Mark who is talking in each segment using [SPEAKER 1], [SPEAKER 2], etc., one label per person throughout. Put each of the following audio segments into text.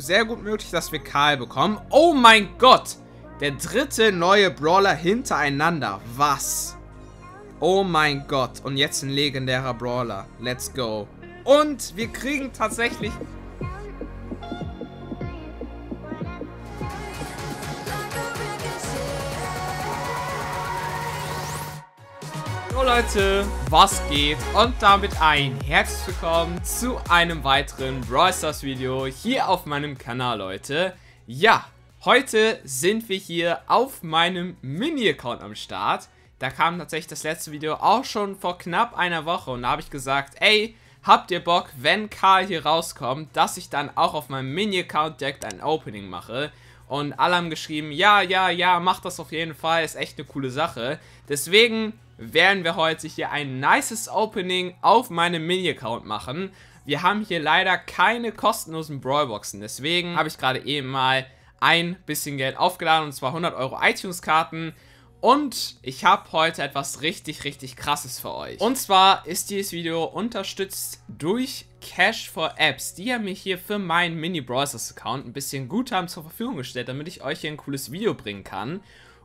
[SPEAKER 1] sehr gut möglich, dass wir Karl bekommen. Oh mein Gott! Der dritte neue Brawler hintereinander. Was? Oh mein Gott. Und jetzt ein legendärer Brawler. Let's go. Und wir kriegen tatsächlich Leute, was geht? Und damit ein herzlich willkommen zu einem weiteren Brawl Stars Video hier auf meinem Kanal, Leute. Ja, heute sind wir hier auf meinem Mini-Account am Start. Da kam tatsächlich das letzte Video auch schon vor knapp einer Woche und da habe ich gesagt, ey, habt ihr Bock, wenn Karl hier rauskommt, dass ich dann auch auf meinem Mini-Account direkt ein Opening mache? Und alle haben geschrieben, ja, ja, ja, macht das auf jeden Fall, ist echt eine coole Sache. Deswegen werden wir heute hier ein nices Opening auf meinem Mini-Account machen. Wir haben hier leider keine kostenlosen Brawlboxen, deswegen habe ich gerade eben mal ein bisschen Geld aufgeladen und zwar 100 Euro iTunes-Karten. Und ich habe heute etwas richtig, richtig krasses für euch. Und zwar ist dieses Video unterstützt durch Cash for Apps. Die haben mir hier für meinen Mini Browsers Account ein bisschen Guthaben zur Verfügung gestellt, damit ich euch hier ein cooles Video bringen kann.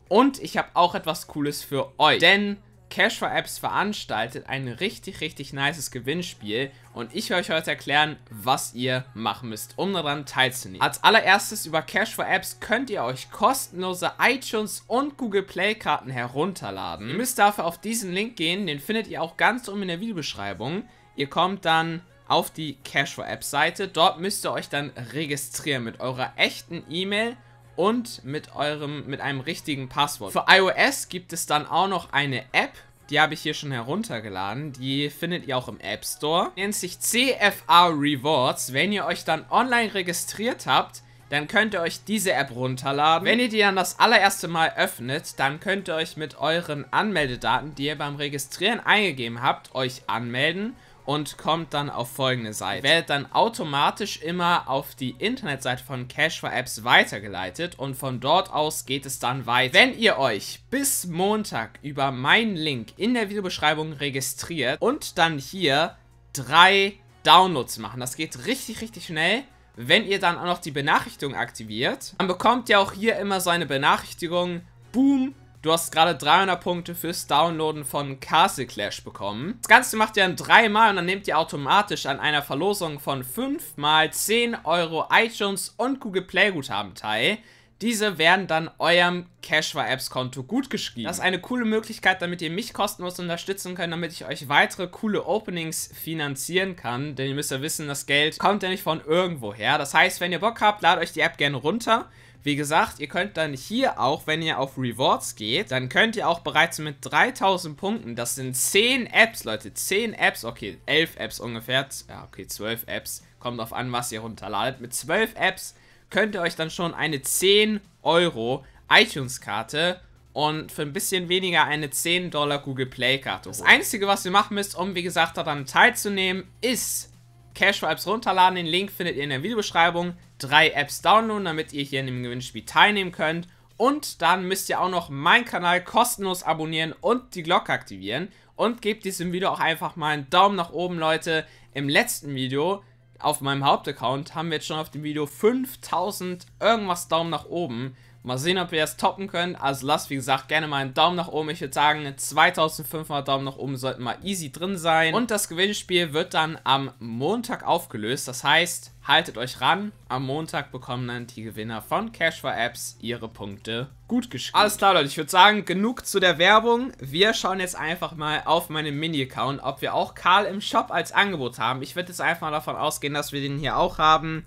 [SPEAKER 1] Und ich habe auch etwas Cooles für euch. Denn Cash for Apps veranstaltet ein richtig, richtig nices Gewinnspiel und ich werde euch heute erklären, was ihr machen müsst, um daran teilzunehmen. Als allererstes über Cash for Apps könnt ihr euch kostenlose iTunes und Google Play Karten herunterladen. Ihr müsst dafür auf diesen Link gehen, den findet ihr auch ganz oben in der Videobeschreibung. Ihr kommt dann auf die Cash for Apps Seite, dort müsst ihr euch dann registrieren mit eurer echten E-Mail und mit eurem mit einem richtigen Passwort. Für iOS gibt es dann auch noch eine App, die habe ich hier schon heruntergeladen. Die findet ihr auch im App Store. Nennt sich CFA Rewards. Wenn ihr euch dann online registriert habt, dann könnt ihr euch diese App runterladen. Wenn ihr die dann das allererste Mal öffnet, dann könnt ihr euch mit euren Anmeldedaten, die ihr beim Registrieren eingegeben habt, euch anmelden und kommt dann auf folgende Seite. Werdet dann automatisch immer auf die Internetseite von Cash for Apps weitergeleitet und von dort aus geht es dann weiter. Wenn ihr euch bis Montag über meinen Link in der Videobeschreibung registriert und dann hier drei Downloads machen, das geht richtig, richtig schnell. Wenn ihr dann auch noch die Benachrichtigung aktiviert, dann bekommt ihr auch hier immer so eine Benachrichtigung, Boom, Du hast gerade 300 Punkte fürs Downloaden von Castle Clash bekommen. Das Ganze macht ihr dann dreimal und dann nehmt ihr automatisch an einer Verlosung von 5 mal 10 Euro iTunes und Google Play Guthaben teil. Diese werden dann eurem Cashware-Apps-Konto gut geschrieben. Das ist eine coole Möglichkeit, damit ihr mich kostenlos unterstützen könnt, damit ich euch weitere coole Openings finanzieren kann. Denn ihr müsst ja wissen, das Geld kommt ja nicht von irgendwo her. Das heißt, wenn ihr Bock habt, ladet euch die App gerne runter. Wie gesagt, ihr könnt dann hier auch, wenn ihr auf Rewards geht, dann könnt ihr auch bereits mit 3000 Punkten, das sind 10 Apps, Leute, 10 Apps, okay, 11 Apps ungefähr, ja, okay, 12 Apps, kommt auf an, was ihr runterladet, mit 12 Apps könnt ihr euch dann schon eine 10 Euro iTunes-Karte und für ein bisschen weniger eine 10 Dollar Google Play-Karte holen. Das Einzige, was ihr machen müsst, um wie gesagt daran teilzunehmen, ist Cash for Apps runterladen. Den Link findet ihr in der Videobeschreibung. Drei Apps downloaden, damit ihr hier in dem Gewinnspiel teilnehmen könnt. Und dann müsst ihr auch noch meinen Kanal kostenlos abonnieren und die Glocke aktivieren. Und gebt diesem Video auch einfach mal einen Daumen nach oben, Leute. Im letzten Video auf meinem Hauptaccount haben wir jetzt schon auf dem Video 5000 irgendwas Daumen nach oben. Mal sehen, ob ihr das toppen könnt. Also lasst, wie gesagt, gerne mal einen Daumen nach oben. Ich würde sagen, 2500 Daumen nach oben sollten mal easy drin sein. Und das Gewinnspiel wird dann am Montag aufgelöst. Das heißt, haltet euch ran. Am Montag bekommen dann die Gewinner von Cash for Apps ihre Punkte gut geschrieben. Alles klar, Leute. Ich würde sagen, genug zu der Werbung. Wir schauen jetzt einfach mal auf meinen Mini-Account, ob wir auch Karl im Shop als Angebot haben. Ich würde jetzt einfach mal davon ausgehen, dass wir den hier auch haben.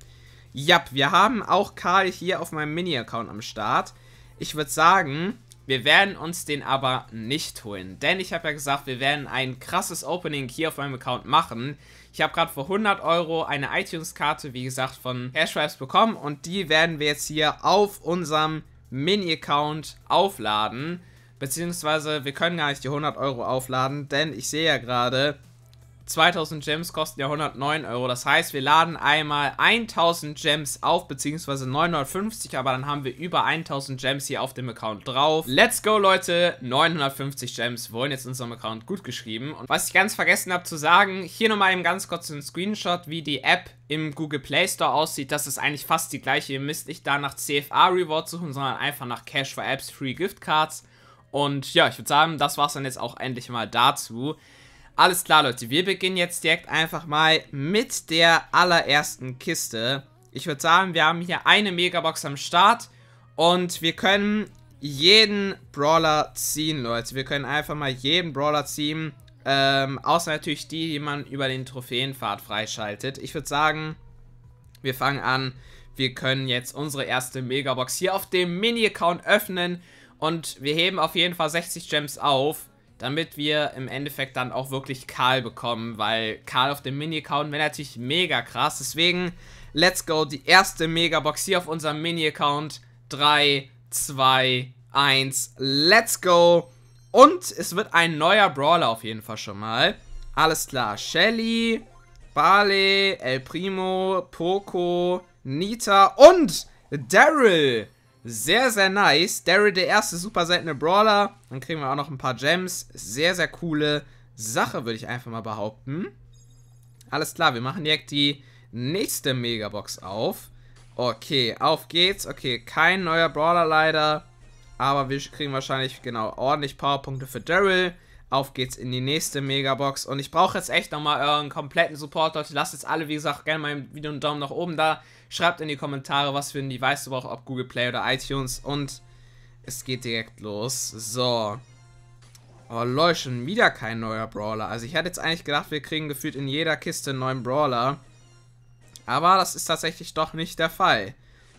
[SPEAKER 1] Ja, wir haben auch Karl hier auf meinem Mini-Account am Start. Ich würde sagen, wir werden uns den aber nicht holen. Denn ich habe ja gesagt, wir werden ein krasses Opening hier auf meinem Account machen. Ich habe gerade für 100 Euro eine iTunes-Karte, wie gesagt, von Hashwives bekommen. Und die werden wir jetzt hier auf unserem Mini-Account aufladen. Beziehungsweise, wir können gar nicht die 100 Euro aufladen, denn ich sehe ja gerade, 2000 Gems kosten ja 109 Euro. Das heißt, wir laden einmal 1000 Gems auf, beziehungsweise 950, aber dann haben wir über 1000 Gems hier auf dem Account drauf. Let's go, Leute. 950 Gems wollen jetzt in unserem Account gut geschrieben. Und was ich ganz vergessen habe zu sagen, hier nochmal eben ganz kurzen Screenshot, wie die App im Google Play Store aussieht, das ist eigentlich fast die gleiche. Ihr müsst nicht da nach CFA Reward suchen, sondern einfach nach Cash for Apps Free Gift Cards. Und ja, ich würde sagen, das war es dann jetzt auch endlich mal dazu. Alles klar, Leute, wir beginnen jetzt direkt einfach mal mit der allerersten Kiste. Ich würde sagen, wir haben hier eine Megabox am Start und wir können jeden Brawler ziehen, Leute. Wir können einfach mal jeden Brawler ziehen, ähm, außer natürlich die, die man über den Trophäenpfad freischaltet. Ich würde sagen, wir fangen an. Wir können jetzt unsere erste Megabox hier auf dem Mini-Account öffnen und wir heben auf jeden Fall 60 Gems auf damit wir im Endeffekt dann auch wirklich Karl bekommen, weil Karl auf dem Mini-Account wäre natürlich mega krass. Deswegen, let's go, die erste Megabox hier auf unserem Mini-Account. 3, 2, 1, let's go. Und es wird ein neuer Brawler auf jeden Fall schon mal. Alles klar, Shelly, Barley, El Primo, Poco, Nita und Daryl. Sehr, sehr nice. Daryl der erste super seltene Brawler. Dann kriegen wir auch noch ein paar Gems. Sehr, sehr coole Sache, würde ich einfach mal behaupten. Alles klar, wir machen direkt die nächste Megabox auf. Okay, auf geht's. Okay, kein neuer Brawler leider. Aber wir kriegen wahrscheinlich genau ordentlich Powerpunkte für Daryl auf geht's in die nächste Megabox. Und ich brauche jetzt echt nochmal euren kompletten Support, Leute. Lasst jetzt alle, wie gesagt, gerne mal im Video einen Daumen nach oben da. Schreibt in die Kommentare, was für ein Device du braucht, ob Google Play oder iTunes. Und es geht direkt los. So. Oh, lol, schon wieder kein neuer Brawler. Also ich hätte jetzt eigentlich gedacht, wir kriegen gefühlt in jeder Kiste einen neuen Brawler. Aber das ist tatsächlich doch nicht der Fall.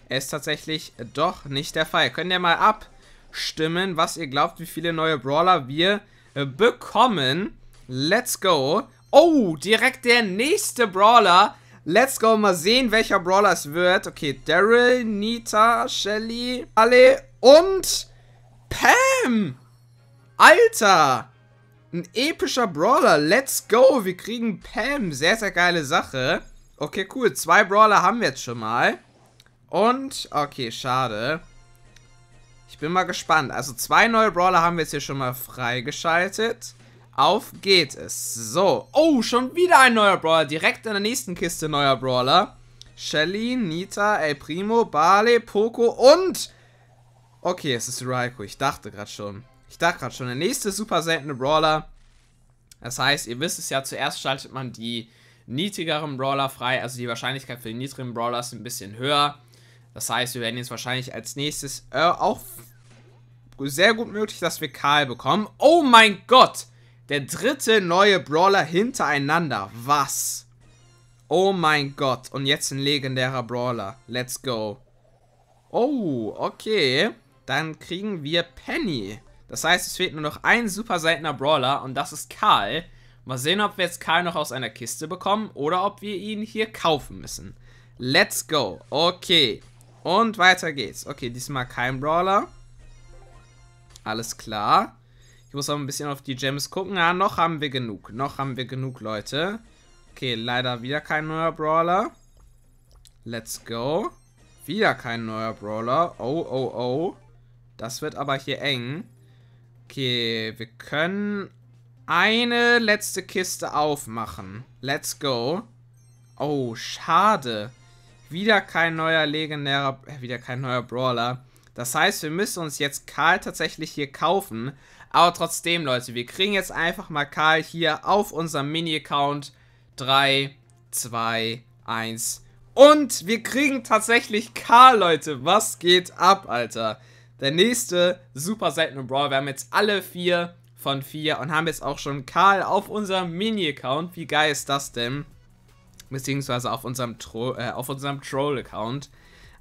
[SPEAKER 1] Er ist tatsächlich doch nicht der Fall. Könnt ihr mal abstimmen, was ihr glaubt, wie viele neue Brawler wir äh, bekommen. Let's go. Oh, direkt der nächste Brawler. Let's go, mal sehen, welcher Brawler es wird. Okay, Daryl, Nita, Shelly, Ale und Pam. Alter, ein epischer Brawler. Let's go, wir kriegen Pam. Sehr, sehr geile Sache. Okay, cool, zwei Brawler haben wir jetzt schon mal. Und, okay, schade. Ich bin mal gespannt. Also zwei neue Brawler haben wir jetzt hier schon mal freigeschaltet. Auf geht es. So. Oh, schon wieder ein neuer Brawler. Direkt in der nächsten Kiste neuer Brawler. Shelly, Nita, El Primo, Bale, Poco und... Okay, es ist Raikou. Ich dachte gerade schon. Ich dachte gerade schon. Der nächste super seltene Brawler. Das heißt, ihr wisst es ja, zuerst schaltet man die niedrigeren Brawler frei. Also die Wahrscheinlichkeit für die niedrigen Brawler ist ein bisschen höher. Das heißt, wir werden jetzt wahrscheinlich als nächstes äh, auch sehr gut möglich, dass wir Karl bekommen. Oh mein Gott! Der dritte neue Brawler hintereinander. Was? Oh mein Gott. Und jetzt ein legendärer Brawler. Let's go. Oh, okay. Dann kriegen wir Penny. Das heißt, es fehlt nur noch ein super seltener Brawler und das ist Karl. Mal sehen, ob wir jetzt Karl noch aus einer Kiste bekommen oder ob wir ihn hier kaufen müssen. Let's go. Okay. Und weiter geht's. Okay, diesmal kein Brawler. Alles klar. Ich muss auch ein bisschen auf die Gems gucken. Ah, noch haben wir genug. Noch haben wir genug, Leute. Okay, leider wieder kein neuer Brawler. Let's go. Wieder kein neuer Brawler. Oh, oh, oh. Das wird aber hier eng. Okay, wir können eine letzte Kiste aufmachen. Let's go. Oh, schade. schade. Wieder kein neuer legendärer, äh, wieder kein neuer Brawler. Das heißt, wir müssen uns jetzt Karl tatsächlich hier kaufen. Aber trotzdem, Leute, wir kriegen jetzt einfach mal Karl hier auf unserem Mini-Account. 3, 2, 1. Und wir kriegen tatsächlich Karl, Leute. Was geht ab, Alter? Der nächste super seltene Brawler. Wir haben jetzt alle vier von vier und haben jetzt auch schon Karl auf unserem Mini-Account. Wie geil ist das denn? beziehungsweise auf unserem, Tro äh, auf unserem Troll-Account.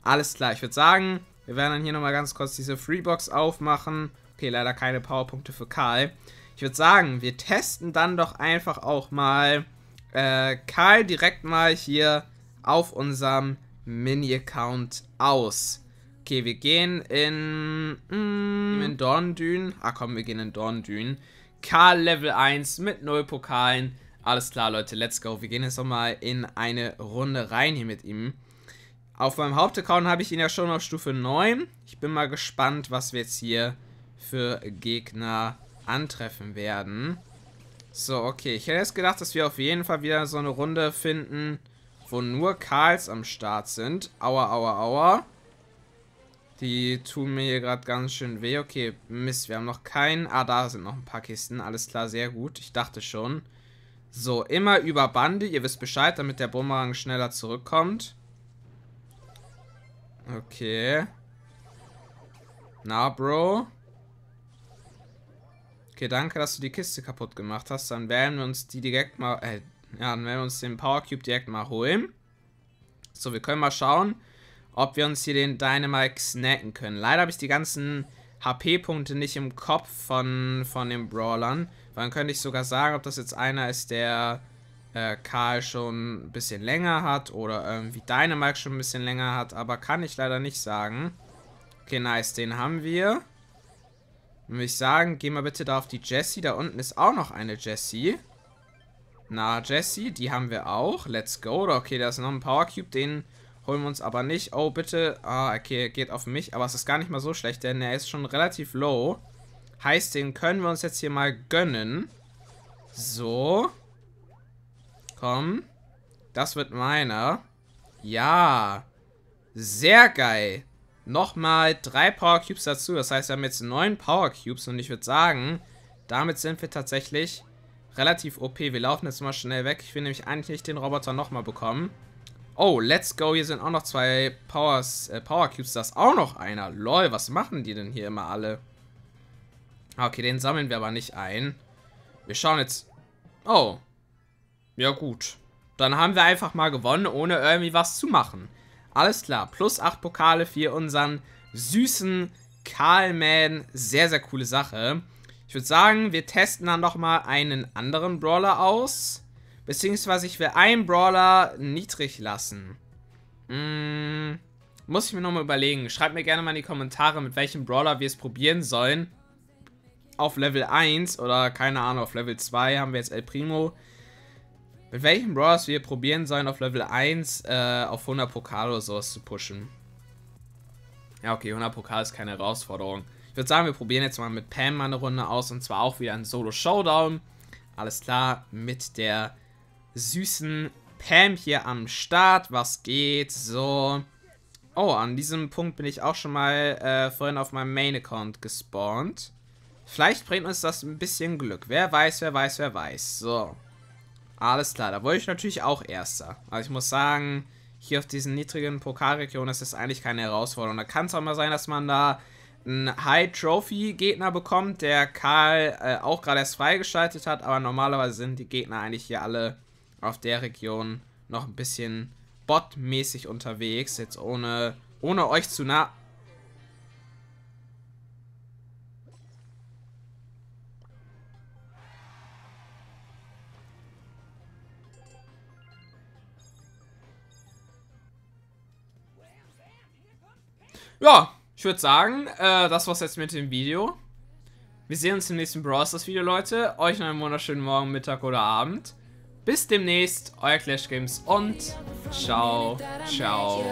[SPEAKER 1] Alles klar, ich würde sagen, wir werden dann hier nochmal ganz kurz diese Freebox aufmachen. Okay, leider keine Powerpunkte für Karl. Ich würde sagen, wir testen dann doch einfach auch mal äh, Karl direkt mal hier auf unserem Mini-Account aus. Okay, wir gehen in, mm, in Dorndün. Ah komm, wir gehen in Dorndün. Karl Level 1 mit 0 Pokalen. Alles klar, Leute, let's go. Wir gehen jetzt nochmal in eine Runde rein hier mit ihm. Auf meinem Hauptaccount habe ich ihn ja schon auf Stufe 9. Ich bin mal gespannt, was wir jetzt hier für Gegner antreffen werden. So, okay. Ich hätte jetzt gedacht, dass wir auf jeden Fall wieder so eine Runde finden, wo nur Karls am Start sind. Aua, aua, aua. Die tun mir hier gerade ganz schön weh. Okay, Mist, wir haben noch keinen... Ah, da sind noch ein paar Kisten. Alles klar, sehr gut. Ich dachte schon. So, immer über Bande. Ihr wisst Bescheid, damit der Bumerang schneller zurückkommt. Okay. Na, Bro. Okay, danke, dass du die Kiste kaputt gemacht hast. Dann werden wir uns die direkt mal... Äh, ja, dann werden wir uns den Power Cube direkt mal holen. So, wir können mal schauen, ob wir uns hier den Dynamite snacken können. Leider habe ich die ganzen HP-Punkte nicht im Kopf von, von den Brawlern. dann könnte ich sogar sagen, ob das jetzt einer ist, der äh, Karl schon ein bisschen länger hat oder irgendwie Dynamite schon ein bisschen länger hat. Aber kann ich leider nicht sagen. Okay, nice, den haben wir. Dann würde ich sagen, geh mal bitte da auf die Jessie. Da unten ist auch noch eine Jessie. Na, Jessie, die haben wir auch. Let's go. Okay, da ist noch ein Power Cube, den Holen wir uns aber nicht. Oh, bitte. Ah, okay, geht auf mich. Aber es ist gar nicht mal so schlecht, denn er ist schon relativ low. Heißt, den können wir uns jetzt hier mal gönnen. So. Komm. Das wird meiner. Ja. Sehr geil. Nochmal drei Power Cubes dazu. Das heißt, wir haben jetzt neun Power Cubes. Und ich würde sagen, damit sind wir tatsächlich relativ OP. Wir laufen jetzt mal schnell weg. Ich will nämlich eigentlich nicht den Roboter nochmal bekommen. Oh, let's go. Hier sind auch noch zwei Powers, äh, Power Cubes. Da ist auch noch einer. Lol, was machen die denn hier immer alle? Okay, den sammeln wir aber nicht ein. Wir schauen jetzt... Oh. Ja gut. Dann haben wir einfach mal gewonnen, ohne irgendwie was zu machen. Alles klar. Plus acht Pokale für unseren süßen Karlman. Sehr, sehr coole Sache. Ich würde sagen, wir testen dann nochmal einen anderen Brawler aus. Beziehungsweise ich will einen Brawler niedrig lassen. Hm, muss ich mir nochmal überlegen. Schreibt mir gerne mal in die Kommentare, mit welchem Brawler wir es probieren sollen. Auf Level 1 oder keine Ahnung, auf Level 2 haben wir jetzt El Primo. Mit welchem Brawler wir probieren sollen, auf Level 1 äh, auf 100 Pokal oder sowas zu pushen. Ja, okay, 100 Pokal ist keine Herausforderung. Ich würde sagen, wir probieren jetzt mal mit Pam mal eine Runde aus und zwar auch wieder ein Solo-Showdown. Alles klar, mit der süßen Pam hier am Start. Was geht? So. Oh, an diesem Punkt bin ich auch schon mal äh, vorhin auf meinem Main-Account gespawnt. Vielleicht bringt uns das ein bisschen Glück. Wer weiß, wer weiß, wer weiß. So. Alles klar, da wollte ich natürlich auch Erster. Also ich muss sagen, hier auf diesen niedrigen Pokalregionen ist das eigentlich keine Herausforderung. Da kann es auch mal sein, dass man da einen High-Trophy-Gegner bekommt, der Karl äh, auch gerade erst freigeschaltet hat, aber normalerweise sind die Gegner eigentlich hier alle auf der Region noch ein bisschen botmäßig unterwegs, jetzt ohne, ohne euch zu nah... Ja, ich würde sagen, äh, das war's jetzt mit dem Video. Wir sehen uns im nächsten Brawl Stars Video, Leute. Euch noch einen wunderschönen Morgen, Mittag oder Abend. Bis demnächst, euer Clash Games und ciao, ciao.